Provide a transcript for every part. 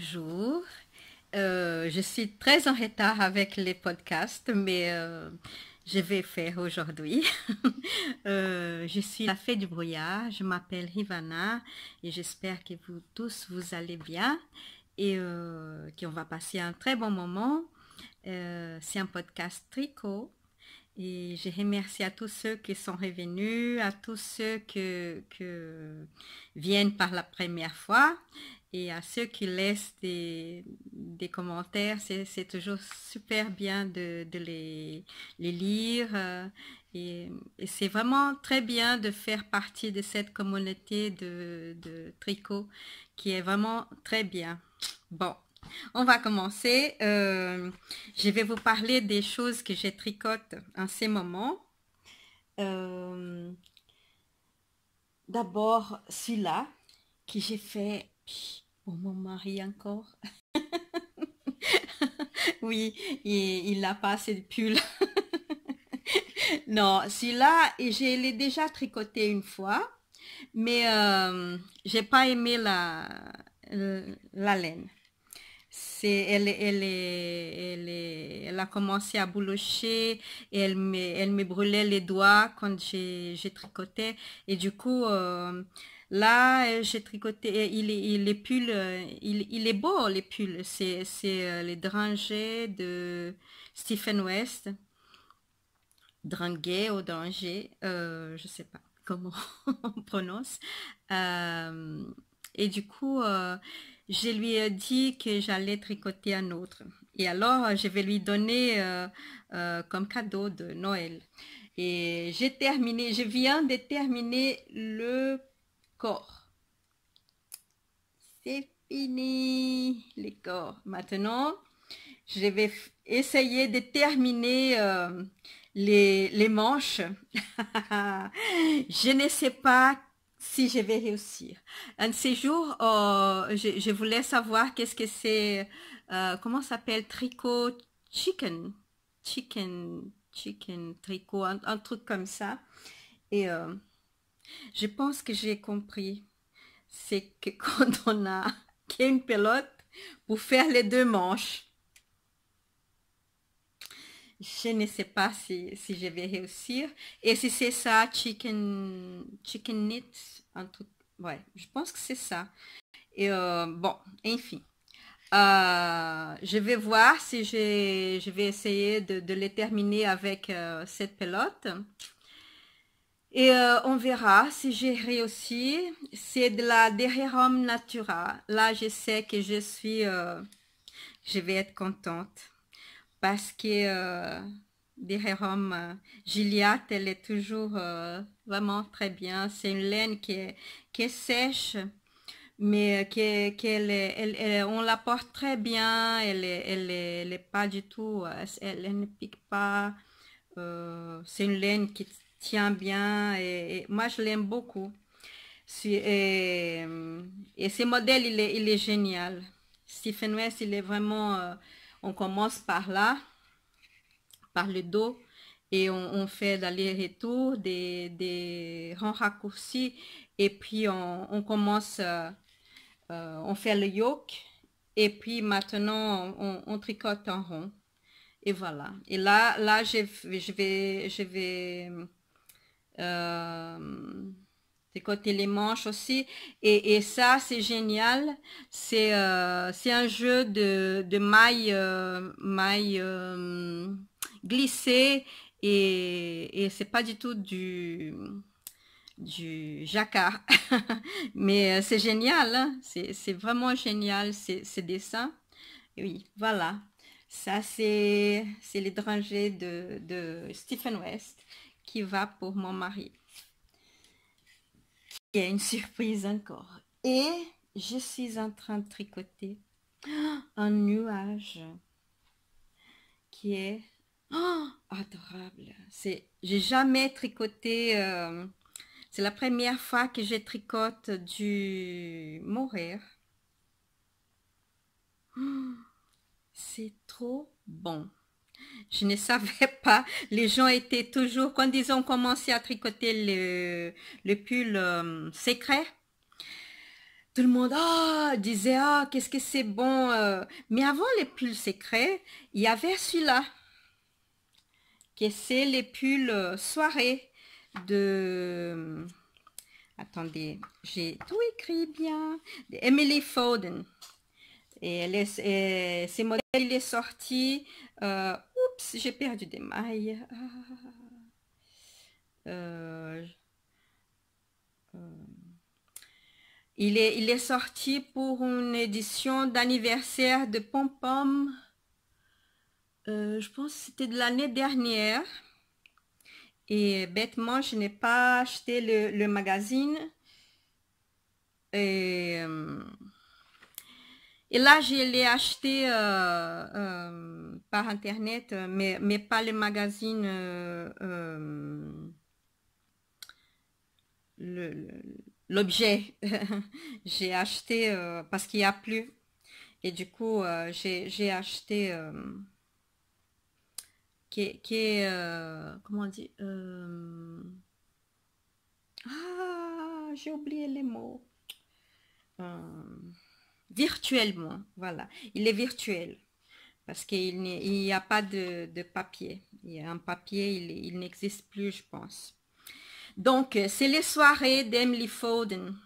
bonjour. Euh, je suis très en retard avec les podcasts, mais euh, je vais faire aujourd'hui. Euh, je suis la fée du brouillard, je m'appelle Rivana et j'espère que vous tous, vous allez bien et qu'on va passer un très bon moment. C'est un podcast tricot et je remercie à tous ceux qui sont revenus, à tous ceux qui que viennent par la première fois et à ceux qui laissent des, commentaires. C'est toujours super bien de, les, lire. Euh, et, c'est vraiment très bien de faire partie de cette communauté de, de tricot qui est vraiment très bien. Bon, on va commencer. Euh, je vais vous parler des choses que je tricote en ce moment. Euh, d'abord, celui-là que j'ai fait pour mon mari encore. oui, il n'a pas assez de pull. non, celui-là, je l'ai déjà tricoté une fois, mais je euh, j'ai pas aimé la laine c'est elle, elle, elle, a commencé à boulocher et elle me, brûlait les doigts quand j'ai tricoté. Et du coup, euh, là, j'ai tricoté. Il, il, les il, est beau, les pulls. C'est euh, les dringés de Stephen West. dringué ou danger, je euh, je sais pas comment on prononce. et du coup, je lui ai dit que j'allais tricoter un autre. Et alors, je vais lui donner euh, euh, comme cadeau de Noël. Et j'ai terminé, je viens de terminer le corps. C'est fini, les corps. Maintenant, je vais essayer de terminer euh, les, les manches. je ne sais pas si je vais réussir. Un de ces jours, oh, je, voulais savoir qu'est-ce que c'est, euh, comment s'appelle tricot chicken, chicken, chicken tricot, un, truc comme ça. Et euh, je pense que j'ai compris, c'est que quand on a qu'une pelote pour faire les deux manches, je ne sais pas si, si je vais réussir. Et si c'est ça, chicken, chicken knit, un truc. Ouais, je pense que c'est ça. Et euh, bon, enfin, euh, je vais voir si je, je vais essayer de, de, les terminer avec euh, cette pelote. Et on verra si j'ai réussi. C'est de la Derrière Natura. Là, je sais que je suis... je vais être contente parce que euh, Rome, euh, Gilliatt, elle est toujours euh, vraiment très bien. C'est une laine qui est, sèche, mais euh, qu'elle on la porte très bien. Elle n'est elle, pas du tout, elle, ne pique pas. c'est une laine qui tient bien moi je l'aime beaucoup. Et, et, ce modèle, il est, il est génial. Stephen West, il est vraiment on commence par là, par le dos, et on, fait daller retour des, rangs raccourcis, et puis on, commence, euh, euh, on fait le yoke, et puis maintenant on, tricote en rond. Et voilà. Et là, là je, je vais, je vais euh, côté les manches aussi. Et, ça, c'est génial. Euh, c'est un jeu de, de mailles, euh, euh, glissé et, c'est pas du tout du du jacquard. Mais c'est génial, hein. c'est vraiment génial ces, dessin. dessins. oui, voilà. Ça, c'est les de, de Stephen West qui va pour mon mari. Il y a une surprise encore. Et je suis en train de tricoter un nuage qui est adorable. C'est, j'ai jamais tricoté. Euh, c'est la première fois que je tricote du mohair. C'est trop bon. Je ne savais pas. Les gens étaient toujours, quand ils ont commencé à tricoter le, le pull euh, secret, tout le monde ah, disait, ah, qu'est-ce que c'est bon. Euh. Mais avant les pulls secrets, il y avait celui-là, qui c'est les pulls euh, soirée de... Attendez, j'ai tout écrit bien. Emily Foden. Et, ses ce modèle, il est sorti j'ai perdu des mailles. Ah. Euh, euh. Il, est, il est sorti pour une édition d'anniversaire de Pom Pom. Euh, je pense c'était de l'année dernière. Et bêtement, je n'ai pas acheté le, le magazine. Et et là, je l'ai acheté euh, euh, par Internet, euh, mais, mais pas le magazine, l'objet. j'ai acheté parce qu'il n'y a plus. Et du coup, j'ai acheté qui est, qui comment on dit ah j'ai oublié les mots virtuellement. Voilà, il est virtuel parce qu'il n'y a pas de, papier. Il y un papier, il, n'existe plus, je pense. Donc, c'est les soirées d'Emily Foden.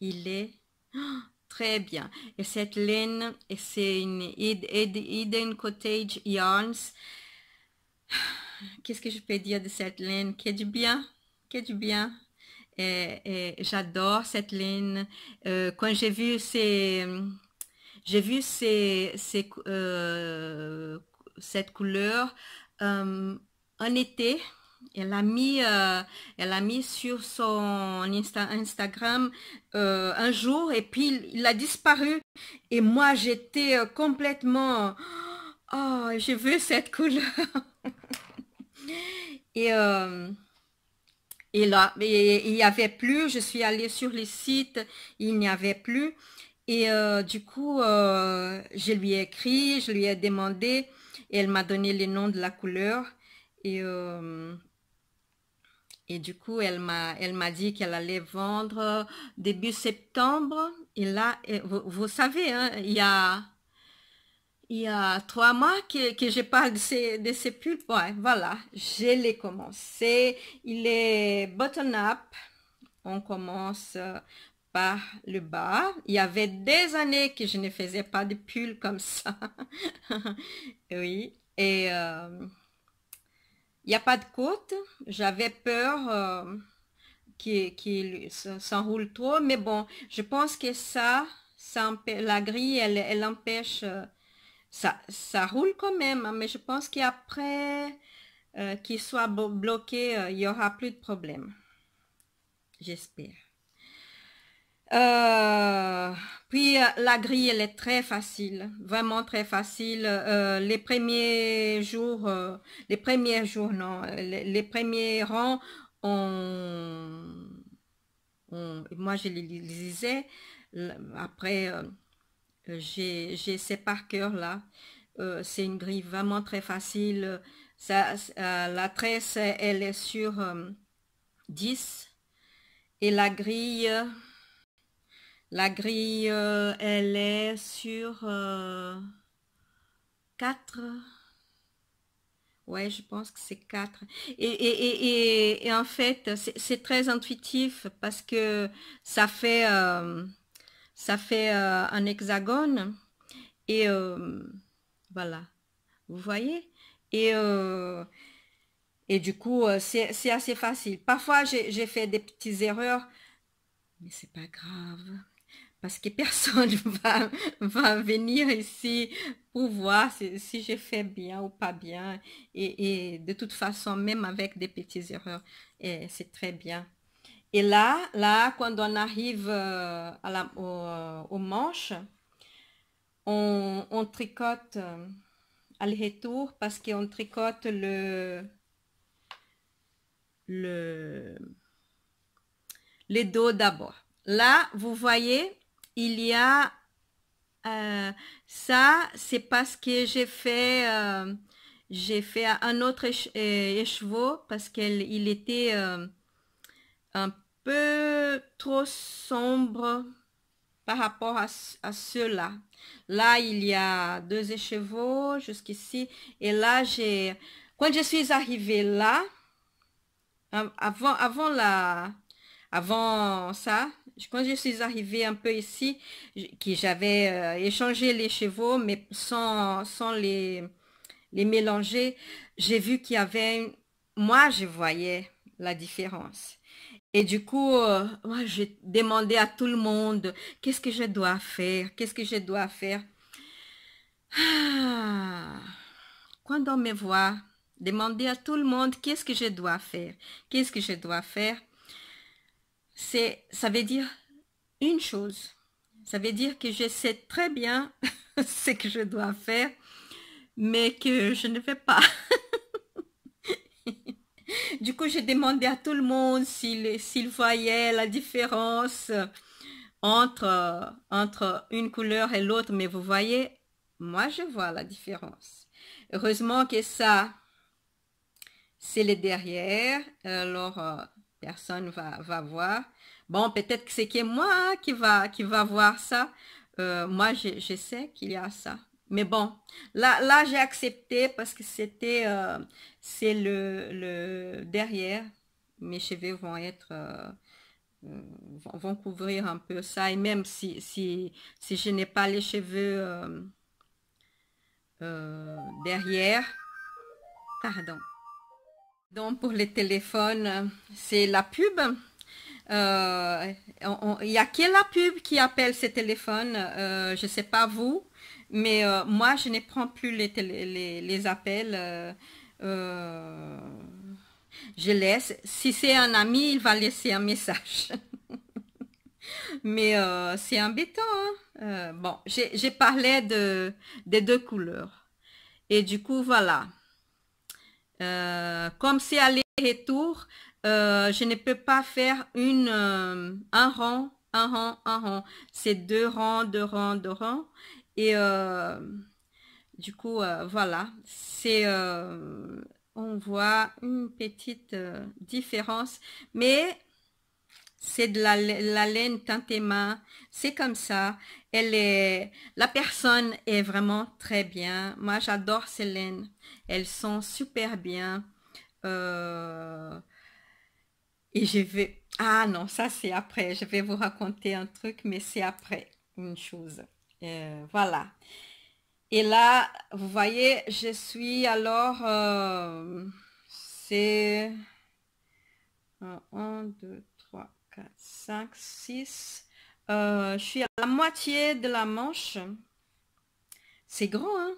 Il est oh, très bien. Et cette laine, et c'est une Eden Cottage Yarns. Qu'est-ce que je peux dire de cette laine Qu'est du bien Qu'est du bien j'adore cette ligne. Euh, quand j'ai vu ces, j'ai vu ces, euh, cette couleur euh, en été, elle a mis, elle a mis sur son Instagram un jour et puis il, a disparu. Et moi, j'étais complètement, oh, je veux cette couleur. et et là, il n'y avait plus, je suis allée sur les sites, il n'y avait plus. Et euh, du coup, euh, je lui ai écrit, je lui ai demandé, et elle m'a donné le nom de la couleur. Et, euh, et du coup, elle m'a, elle m'a dit qu'elle allait vendre début septembre. Et là, vous, savez, hein, il y a il y a trois mois que, je parle de ces, de ces pulls. voilà, je l'ai commencé. Il est button up On commence euh, par le bas. Il y avait des années que je ne faisais pas de pull comme ça. oui. Et euh, il n'y a pas de côte. J'avais peur euh, qu'il s'enroule trop. Mais bon, je pense que ça, ça la grille, elle, empêche ça, roule quand même, hein, mais je pense qu'après euh, qu'il soit bloqué, euh, il y aura plus de problème. J'espère. Euh, puis euh, la grille, elle est très facile, vraiment très facile. les premiers jours, les premiers jours, non, les, premiers rangs, on, on moi je les lisais, après j'ai j'ai ces par cœur là. Euh, c'est une grille vraiment très facile. Ça, la tresse, elle est sur 10. Euh, et la grille, la grille, euh, elle est sur 4. Ouais, je pense que c'est 4. et, et, et, en fait, c'est très intuitif parce que ça fait ça fait euh, un hexagone. Et euh, voilà, vous voyez Et, euh, et du coup, c'est assez facile. Parfois, j'ai fait des petites erreurs, mais c'est pas grave. Parce que personne va, va venir ici pour voir si, j'ai fait bien ou pas bien. Et, et, de toute façon, même avec des petites erreurs, eh, c'est très bien. Et là, là, quand on arrive euh, à la, au, euh, manche, on, tricote euh, à le retour parce qu'on tricote le, le, dos d'abord. Là, vous voyez, il y a ça, c'est parce que j'ai fait, j'ai fait un autre écheveau parce qu'il était un peu peu trop sombre par rapport à, à ceux-là. Là, il y a deux échevaux jusqu'ici. Et là, j'ai... Quand je suis arrivé là, avant, avant, la, avant ça, quand je suis arrivé un peu ici, que j'avais euh, échangé les chevaux, mais sans, sans les, les mélanger, j'ai vu qu'il y avait... moi, je voyais la différence. Et du coup, euh, moi, j'ai demandé à tout le monde, qu'est-ce que je dois faire Qu'est-ce que je dois faire ah, Quand on me voit, demander à tout le monde, qu'est-ce que je dois faire Qu'est-ce que je dois faire C'est, Ça veut dire une chose. Ça veut dire que je sais très bien ce que je dois faire, mais que je ne fais pas. Du coup, j'ai demandé à tout le monde s'il voyait la différence entre, entre une couleur et l'autre. Mais vous voyez, moi, je vois la différence. Heureusement que ça, c'est le derrière. Alors, euh, personne va, va voir. Bon, peut-être que c'est que moi qui va, qui va voir ça. Euh, moi, je sais qu'il y a ça. Mais bon, là, là j'ai accepté parce que c'était, euh, c'est le, le, derrière. Mes cheveux vont être, euh, vont couvrir un peu ça. Et même si, si, si je n'ai pas les cheveux euh, derrière, pardon. Donc pour les téléphones, c'est la pub. Il y n'y a que la pub qui appelle ces téléphones. je ne sais pas vous. Mais euh, moi, je ne prends plus les, les, appels. Euh, euh, je laisse. Si c'est un ami, il va laisser un message. Mais c'est embêtant. Hein. bon, j'ai parlé de, des deux couleurs. Et du coup, voilà. comme c'est aller-retour, je ne peux pas faire une, un rang, un rang, un rang. C'est deux rangs, deux rangs, deux rangs. Et euh, du coup, euh, voilà, c'est... Euh, on voit une petite différence, mais c'est de la, la laine main c'est comme ça. Elle est, la personne est vraiment très bien. Moi, j'adore ces laines. Elles sont super bien. et je vais, ah non, ça c'est après. Je vais vous raconter un truc, mais c'est après une chose. Euh, voilà. Et là, vous voyez, je suis alors... Euh, c'est... 1, 2, 3, 4, 5, 6. je suis à la moitié de la manche. C'est grand, hein?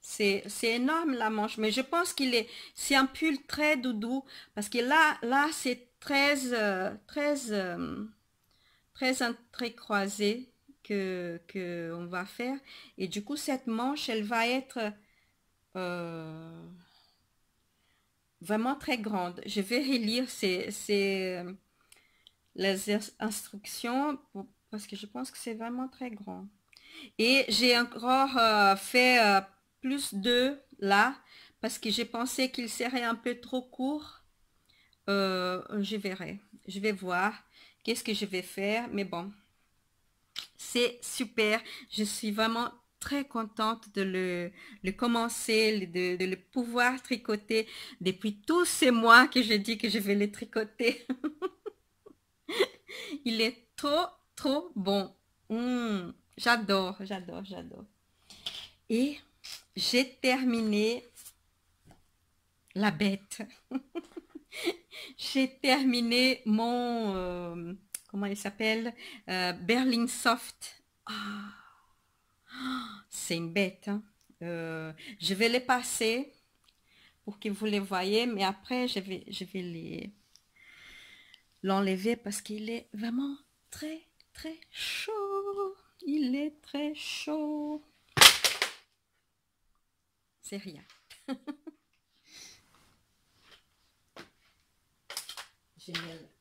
c'est énorme la manche, mais je pense qu'il est, c'est un pull très doudou, parce que là, là c'est 13, 13, 13 croisé que on va faire. Et du coup, cette manche, elle va être euh, vraiment très grande. Je vais relire ces, ces les instructions parce que je pense que c'est vraiment très grand. Et j'ai encore euh, fait euh, plus de là parce que j'ai pensé qu'il serait un peu trop court. je verrai. Je vais voir qu'est-ce que je vais faire. Mais bon, c'est super. Je suis vraiment très contente de le, commencer, de, le pouvoir tricoter depuis tous ces mois que je dis que je vais le tricoter. Il est trop, trop bon. Hum, j'adore, j'adore, j'adore. Et j'ai terminé la bête. j'ai terminé mon... Euh, comment il s'appelle euh, Berlin Soft. Ah. c'est une bête. Hein. Euh, je vais les passer pour que vous les voyez, mais après je vais, je vais les l'enlever parce qu'il est vraiment très très chaud. Il est très chaud. C'est rien. Génial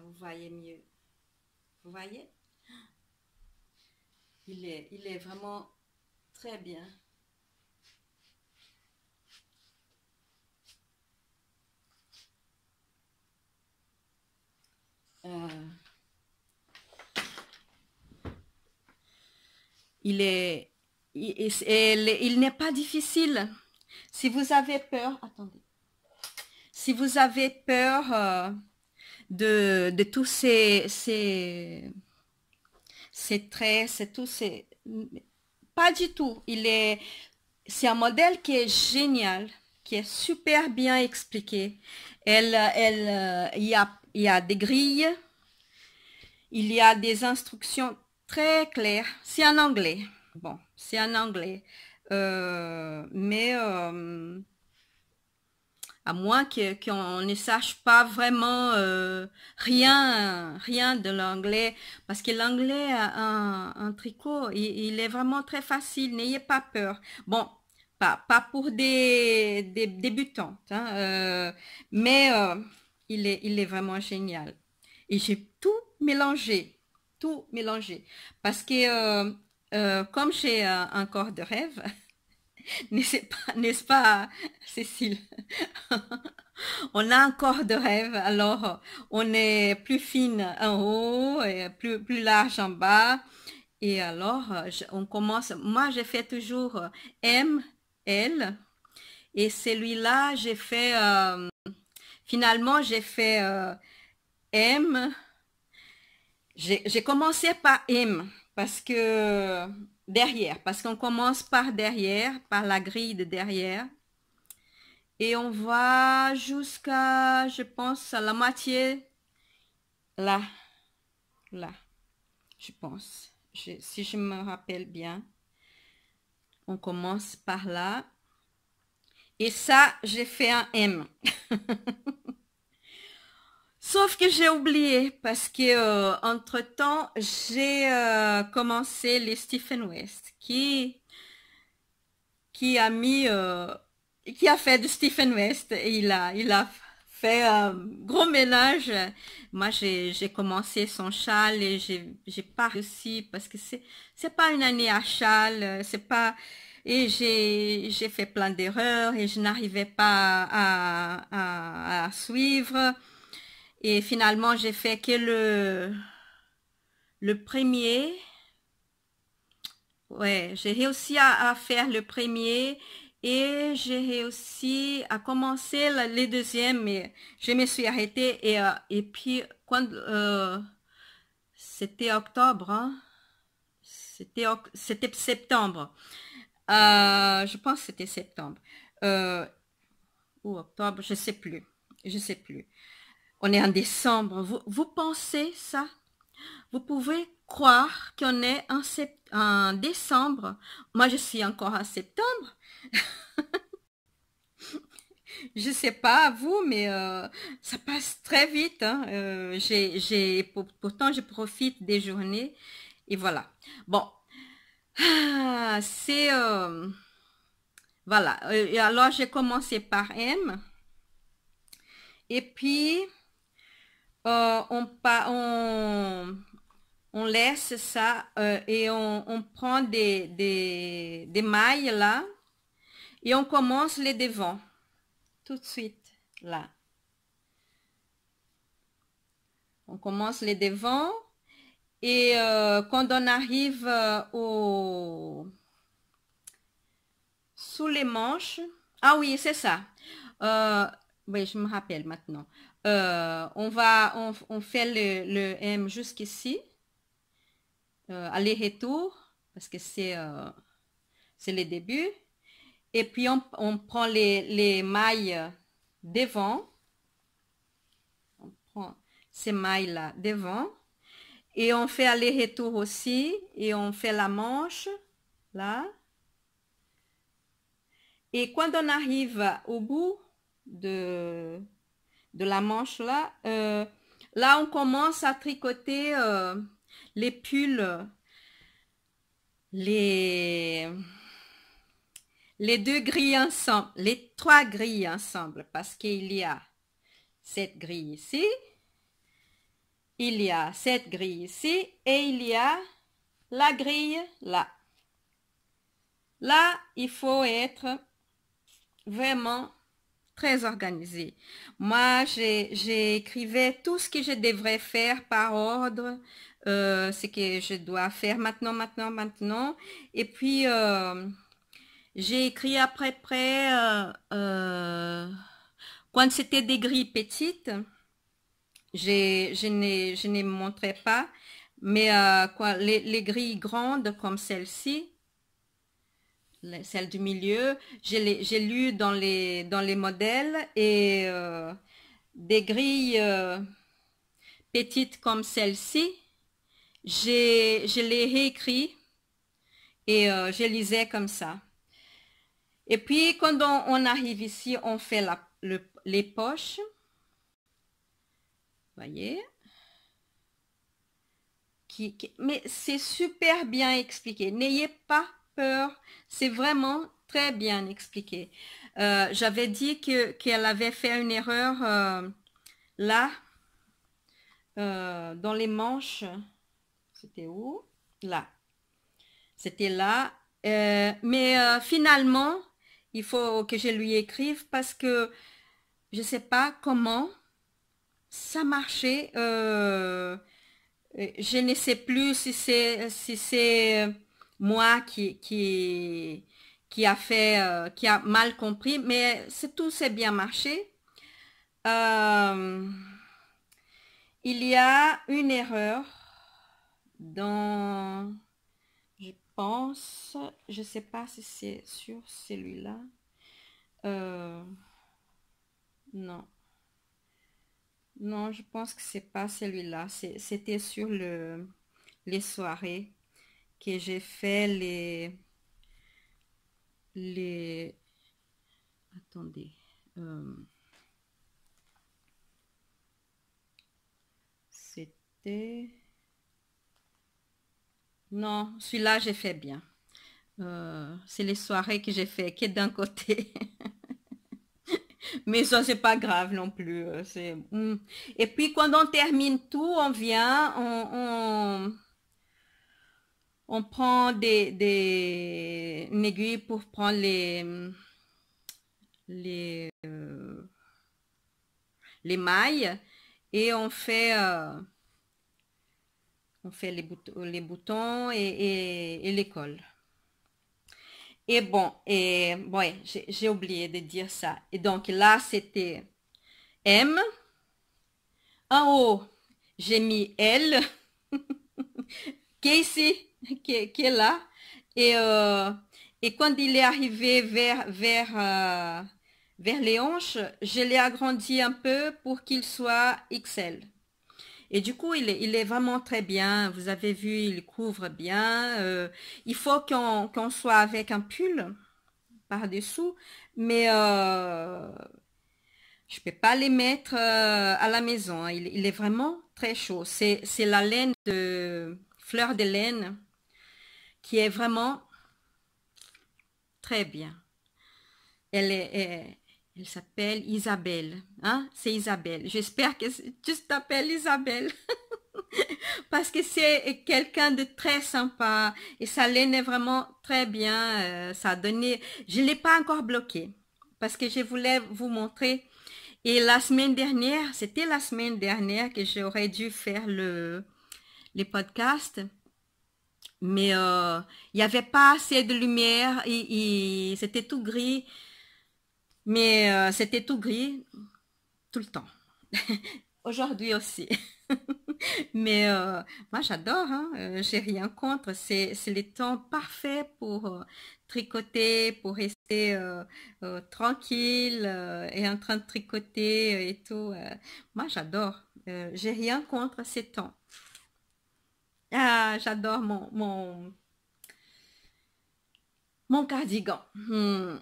vous voyez mieux. Vous voyez il est, il est vraiment très bien. Euh, il est, il, n'est pas difficile. Si vous avez peur, attendez. Si vous avez peur, euh, de, tous ces, traits, c'est tous ces... Pas du tout. Il est, c'est un modèle qui est génial, qui est super bien expliqué. Elle, elle, il y a, il des grilles, il y a des instructions très claires. C'est en anglais. Bon, c'est en anglais. Euh, mais euh, à moins qu'on ne sache pas vraiment euh, rien, rien de l'anglais, parce que l'anglais un, un tricot, il, est vraiment très facile, n'ayez pas peur. Bon, pas, pas pour des, débutantes, hein, euh, mais euh, il, est, il est vraiment génial. Et j'ai tout mélangé, tout mélangé, parce que comme j'ai un corps de rêve, N'est-ce pas, n'est-ce pas, Cécile On a encore de rêve, alors on est plus fine en haut et plus, plus large en bas. Et alors, on commence. Moi, j'ai fait toujours M, L. Et celui-là, j'ai fait. Euh, finalement, j'ai fait euh, M. J'ai commencé par M parce que derrière, parce qu'on commence par derrière, par la grille de derrière. Et on va jusqu'à, je pense, à la moitié, là, là, je pense. si je me rappelle bien, on commence par là. Et ça, j'ai fait un M. Sauf que j'ai oublié parce que euh, entre temps j'ai euh, commencé les Stephen West qui qui a mis euh, qui a fait de Stephen West et il a il a fait un gros ménage. Moi j'ai commencé son châle et j'ai pas réussi parce que c'est c'est pas une année à châle c'est et j'ai fait plein d'erreurs et je n'arrivais pas à suivre. Et finalement, j'ai fait que le, le premier. Ouais, j'ai réussi à, faire le premier et j'ai réussi à commencer les deuxièmes mais je me suis arrêtée et, euh, et puis quand euh, c'était octobre, hein, c'était c'était septembre, euh, je pense que c'était septembre ou octobre, je sais plus, je sais plus on est en décembre. Vous, pensez ça Vous pouvez croire qu'on est en, décembre. Moi, je suis encore en septembre. je sais pas vous, mais euh, ça passe très vite. Hein. Euh, pourtant, je profite des journées. Et voilà. Bon. Ah, c'est... Euh, voilà. Et alors, j'ai commencé par M. Et puis... Euh, on, on, on, laisse ça euh, et on, on prend des, des, mailles là et on commence les devants tout de suite là. On commence les devants et euh, quand on arrive au sous les manches, ah oui c'est ça, oui, je me rappelle maintenant. Euh, on va, on, fait le, M jusqu'ici. Euh, aller-retour, parce que c'est euh, c'est le début. Et puis, on, prend les, les, mailles devant. On prend ces mailles-là devant. Et on fait aller-retour aussi. Et on fait la manche, là. Et quand on arrive au bout, de, de la manche là, euh, là on commence à tricoter euh, les pulls, les, les deux grilles ensemble, les trois grilles ensemble, parce qu'il y a cette grille ici, il y a cette grille ici et il y a la grille là. Là, il faut être vraiment très organisée. Moi, j'ai j'écrivais tout ce que je devrais faire par ordre, euh, ce que je dois faire maintenant, maintenant, maintenant. Et puis, euh, j'ai écrit après près, euh, quand c'était des grilles petites, je ne montrais pas, mais à les, les, grilles grandes comme celle-ci, celle du milieu. J'ai lu dans les, dans les modèles et euh, des grilles euh, petites comme celle-ci, je les réécris et euh, je lisais comme ça. Et puis, quand on, arrive ici, on fait la, les poches. Voyez qui, mais c'est super bien expliqué. N'ayez pas c'est vraiment très bien expliqué. Euh, j'avais dit que qu'elle avait fait une erreur euh, là, euh, dans les manches. C'était où Là. C'était là. mais finalement, il faut que je lui écrive parce que je sais pas comment ça marchait. je ne sais plus si c'est si c'est moi qui, qui, a fait, euh, qui a mal compris, mais c'est tout s'est bien marché. Euh, il y a une erreur dans, je pense, je ne sais pas si c'est sur celui-là. Euh, non. Non, je pense que c'est pas celui-là. C'était sur le, les soirées que j'ai fait les les attendez euh, c'était non celui-là j'ai fait bien euh, c'est les soirées que j'ai fait qui est d'un côté mais ça c'est pas grave non plus euh, c'est hmm. et puis quand on termine tout on vient on on prend des, aiguilles pour prendre les les euh, les mailles et on fait euh, on fait les boutons les boutons et, les cols et bon et ouais j'ai oublié de dire ça et donc là c'était M en haut j'ai mis L Casey qui est, là. Euh, et, quand il est arrivé vers, vers, euh, vers les hanches, je l'ai agrandi un peu pour qu'il soit XL. Et du coup, il est, vraiment très bien. Vous avez vu, il couvre bien. Euh, il faut qu'on soit avec un pull par-dessous. Mais je ne peux pas les mettre à la maison. Hein. Il, est vraiment très chaud. C'est la laine de fleur de laine qui est vraiment très bien. Elle, est, elle s'appelle Isabelle. Hein? C'est Isabelle. J'espère que tu t'appelles Isabelle. Parce que c'est quelqu'un de très sympa. Et ça l'aînait vraiment très bien. Euh, ça a donné... Je ne l'ai pas encore bloqué. Parce que je voulais vous montrer. Et la semaine dernière, c'était la semaine dernière que j'aurais dû faire le, les podcasts mais euh, il n'y avait pas assez de lumière, et, c'était tout gris, mais euh, c'était tout gris tout le temps. Aujourd'hui aussi. mais euh, moi j'adore, hein. j'ai rien contre, c'est le temps parfait pour tricoter, pour rester tranquille et en train de tricoter et tout. moi j'adore, j'ai rien contre ces temps. Ah, j'adore mon, mon, cardigan. Hmm.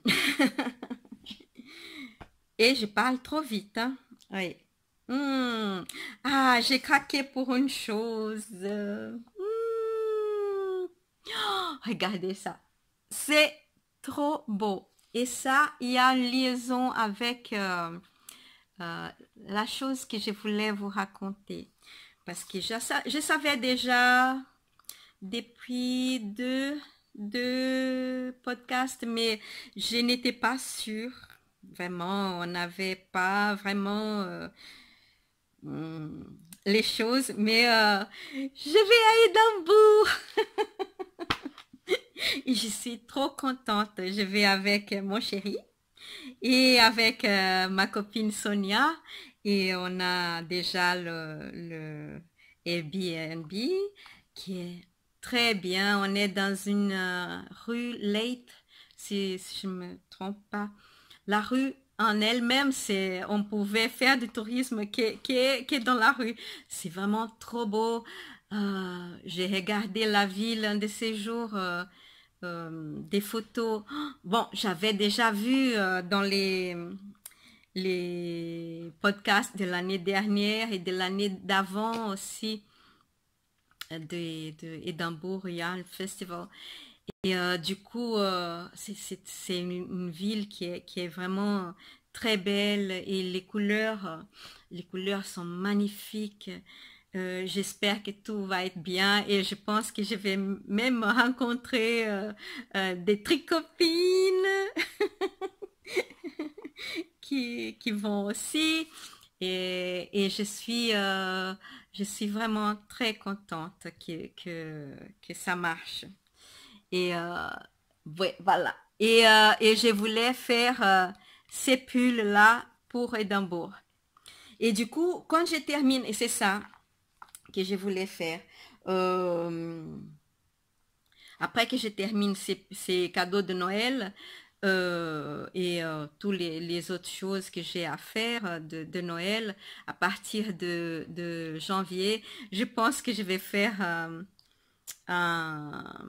Et je parle trop vite. Hein. Hmm. Ah, j'ai craqué pour une chose. Hmm. Oh, regardez ça. C'est trop beau. Et ça, il y a une liaison avec euh, euh, la chose que je voulais vous raconter. Parce que je, savais déjà depuis deux, podcasts, mais je n'étais pas sûre. Vraiment, on n'avait pas vraiment euh, mm, les choses, mais euh, je vais à d'un et je suis trop contente. Je vais avec mon chéri et avec euh, ma copine Sonia et on a déjà le, le Airbnb qui est très bien. On est dans une euh, rue Late, si, je ne me trompe pas. La rue en elle-même, c'est, on pouvait faire du tourisme qui, est, dans la rue. C'est vraiment trop beau. Euh, j'ai regardé la ville un de ces jours. Euh, des photos. Oh, bon, j'avais déjà vu dans les les podcasts de l'année dernière et de l'année d'avant aussi euh, de, Edinburgh festival. Et euh, du coup, euh, c'est une, ville qui est, qui est vraiment très belle et les couleurs, les couleurs sont magnifiques. J'espère que tout va être bien et je pense que je vais même rencontrer des tricopines qui, vont aussi. Et, et je, suis, euh, je suis vraiment très contente que, que, ça marche. Et euh, ouais, voilà. Et, euh, et, je voulais faire ces pulls-là pour Édimbourg. Et du coup, quand je termine, et c'est ça que je voulais faire, après que je termine ces, ces cadeaux de Noël, euh, et tous euh, toutes les, autres choses que j'ai à faire euh, de, Noël à partir de, janvier. Je pense que je vais faire un, un,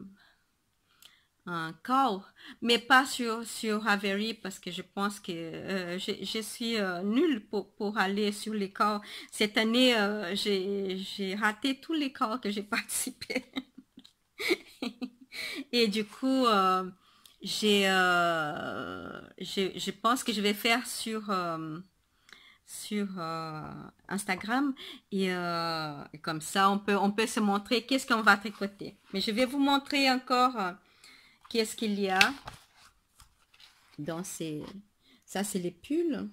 mais pas sur, sur Avery parce que je pense que je, suis nulle pour, aller sur les calls. Cette année, j'ai raté tous les corps que j'ai participé. et du coup... Euh, j'ai, je pense que je vais faire sur, euh, sur euh, Instagram et, comme ça on peut, on peut se montrer qu'est-ce qu'on va tricoter. Mais je vais vous montrer encore qu'est-ce qu'il y a dans ces, ça c'est les pulls.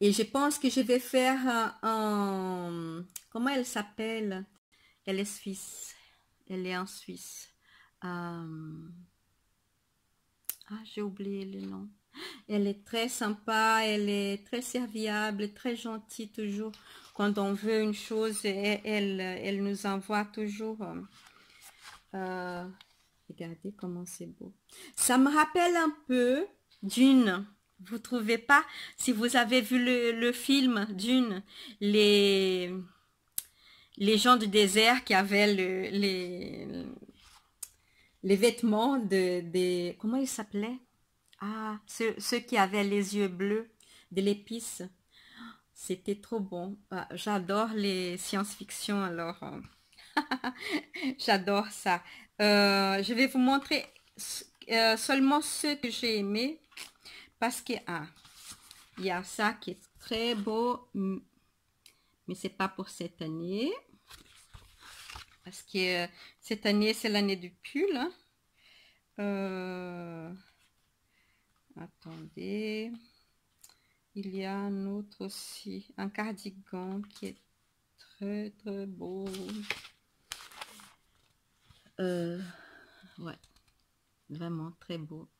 Et je pense que je vais faire un comment elle s'appelle Elle est suisse. Elle est en Suisse. Euh, ah, j'ai oublié le nom. Elle est très sympa, elle est très serviable, très gentille toujours. Quand on veut une chose, elle, elle, nous envoie toujours. Euh, euh, regardez comment c'est beau. Ça me rappelle un peu d'une. Vous trouvez pas Si vous avez vu le, film d'une, les, les gens du désert qui avaient le, les les vêtements de, des comment il s'appelait Ah, ceux, qui avaient les yeux bleus de l'épice. C'était trop bon. Ah, j'adore les science-fiction alors. Hein. J'adore ça. Euh, je vais vous montrer euh, seulement ceux que j'ai aimés parce que ah, il y a ça qui est très beau mais c'est pas pour cette année. Parce que euh, cette année, c'est l'année du pull. Hein. Euh, attendez. Il y a un autre aussi. Un cardigan qui est très très beau. Euh, ouais. Vraiment très beau.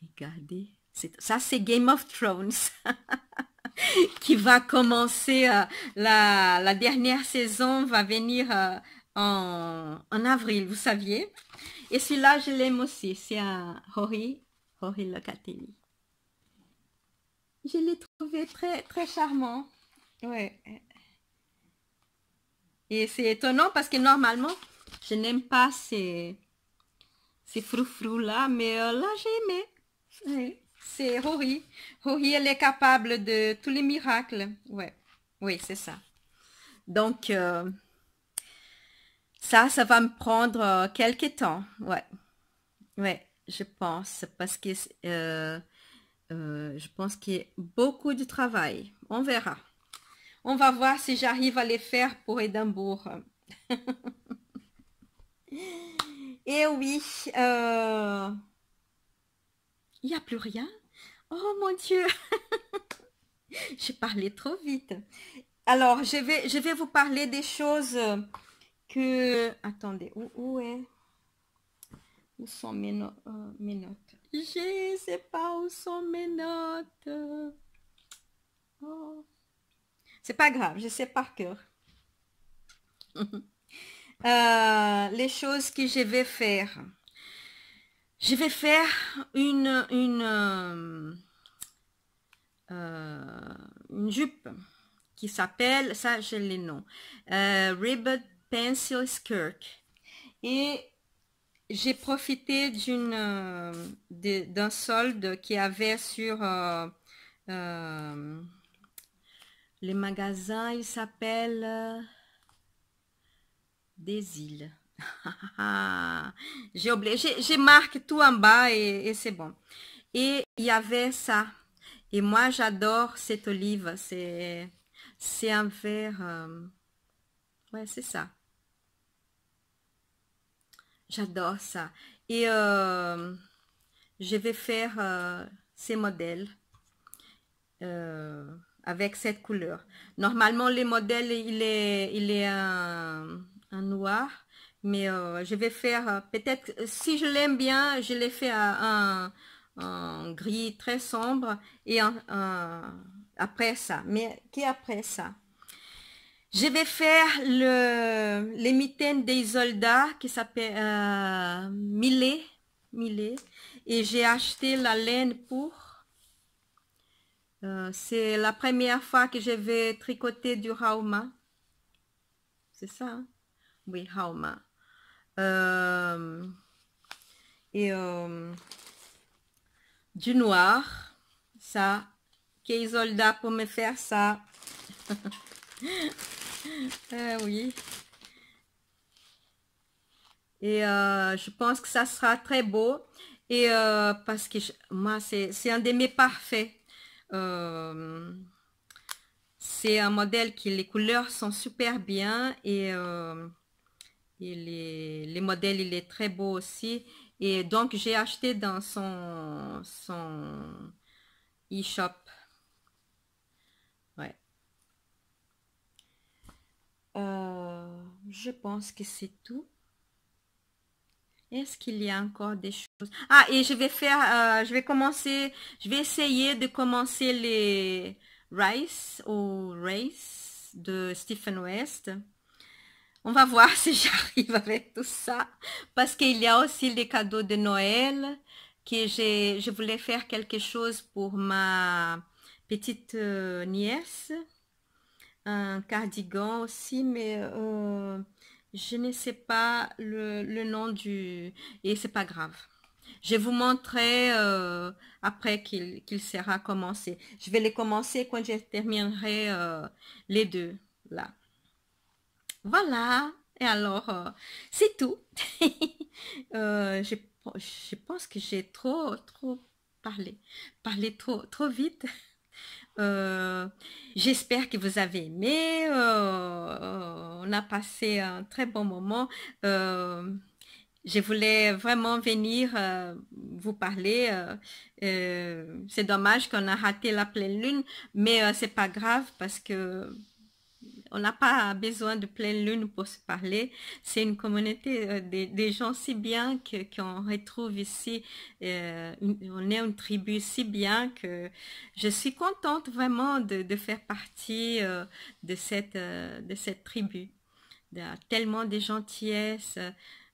Regardez. Ça, c'est Game of Thrones. qui va commencer euh, la, dernière saison, va venir euh, en, avril, vous saviez. Et celui-là, je l'aime aussi. C'est un Rory, Rory Locatelli. Je l'ai trouvé très, très charmant. Ouais. Et c'est étonnant parce que normalement, je n'aime pas ces, ces froufrous-là, mais euh, là, j'ai aimé. C'est Rory. Rory, elle est capable de tous les miracles. Ouais. Oui, c'est ça. Donc, euh, ça, ça va me prendre euh, quelques temps. Ouais. Ouais, je pense. Parce que euh, je pense qu'il y a beaucoup de travail. On verra. On va voir si j'arrive à les faire pour Édimbourg. Et oui. Il n'y a plus rien Oh mon Dieu J'ai parlé trop vite. Alors, je vais, je vais vous parler des choses que... Attendez, où, est... Où sont mes, euh, notes Je ne sais pas où sont mes notes. Oh. C'est pas grave, je sais par cœur. Euh, les choses que je vais faire. Je vais faire une, une, euh, euh, une jupe qui s'appelle, ça j'ai les noms, euh, Ribbed Pencil Skirt. Et j'ai profité d'une euh, d'un solde qui avait sur les magasins, il s'appelle Des îles. j'ai oublié. j'ai marque tout en bas et, c'est bon. Et il y avait ça. Et moi, j'adore cette olive. C'est c'est un verre. Euh, ouais, c'est ça. J'adore ça. Et euh, je vais faire euh, ces modèles avec cette couleur. Normalement, les modèles, il est, il est un noir. Mais euh, je vais faire, euh, peut-être, euh, si je l'aime bien, je l'ai fait à un, gris très sombre et un, après ça. Mais qui après ça Je vais faire le, les mitaines des soldats qui s'appelle Millet. Et j'ai acheté la laine pour c'est la première fois que je vais tricoter du Rauma. C'est ça hein? Oui, Rauma. Euh, et euh, du noir. Ça, qu'aisolda pour me faire ça. Euh, oui. Et je pense que ça sera très beau. Et parce que moi, c'est un des mes parfaits. c'est un modèle qui les couleurs sont super bien et il est, les modèles, il est très beau aussi. Et donc, j'ai acheté dans son, son e-shop. Ouais. Euh, je pense que c'est tout. Est-ce qu'il y a encore des choses Ah, et je vais faire, euh, je vais commencer, je vais essayer de commencer les Rice ou Race de Stephen West. On va voir si j'arrive avec tout ça. Parce qu'il y a aussi les cadeaux de Noël que je voulais faire quelque chose pour ma petite euh, nièce. Un cardigan aussi, mais euh, je ne sais pas le, nom du... Et c'est pas grave. Je vous montrerai euh, après qu'il sera commencé. Je vais les commencer quand je terminerai les deux là. Voilà. Et alors, euh, c'est tout. Euh, je, pense que j'ai trop, trop parlé. Parlé trop, trop vite. Euh, j'espère que vous avez aimé. on a passé un très bon moment. je voulais vraiment venir vous parler. c'est dommage qu'on a raté la pleine lune, mais c'est pas grave parce que on n'a pas besoin de pleine lune pour se parler. C'est une communauté euh, des gens si bien que qu'on retrouve ici. Euh, on est une tribu si bien que je suis contente vraiment de, faire partie euh, de, cette, de cette tribu. Il y a tellement de gentillesse.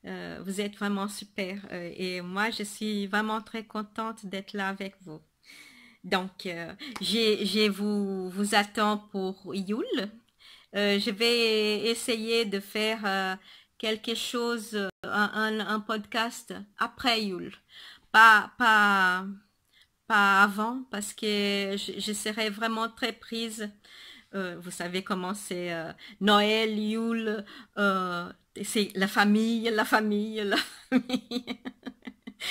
vous êtes vraiment super. et moi, je suis vraiment très contente d'être là avec vous. Donc, j'ai je vous, vous attends pour Yule. Euh, je vais essayer de faire euh, quelque chose, un, podcast après Yule. Pas, pas, avant, parce que je, serai vraiment très prise. Euh, vous savez comment c'est Noël, Yule, c'est la famille, la famille, la famille.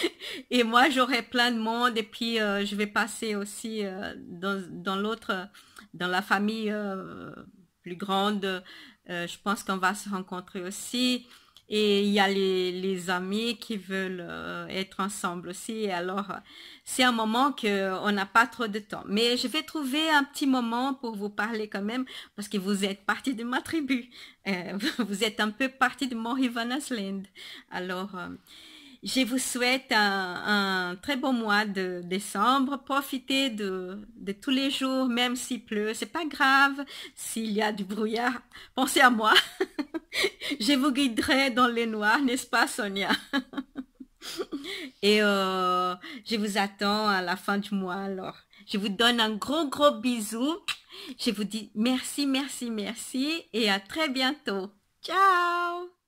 et moi j'aurai plein de monde et puis je vais passer aussi dans, l'autre dans la famille plus grande, euh, je pense qu'on va se rencontrer aussi. Et il y a les, amis qui veulent euh, être ensemble aussi. Alors, c'est un moment qu'on n'a pas trop de temps. Mais je vais trouver un petit moment pour vous parler quand même, parce que vous êtes partie de ma tribu. Euh, vous êtes un peu partie de mon Rivanas Land. Alors, je vous souhaite un, très bon mois de décembre. Profitez de, tous les jours, même s'il pleut. C'est pas grave s'il y a du brouillard. Pensez à moi. Je vous guiderai dans les noirs, n'est-ce pas, Sonia? Et euh, je vous attends à la fin du mois alors. Je vous donne un gros gros bisou. Je vous dis merci, merci, merci et à très bientôt. Ciao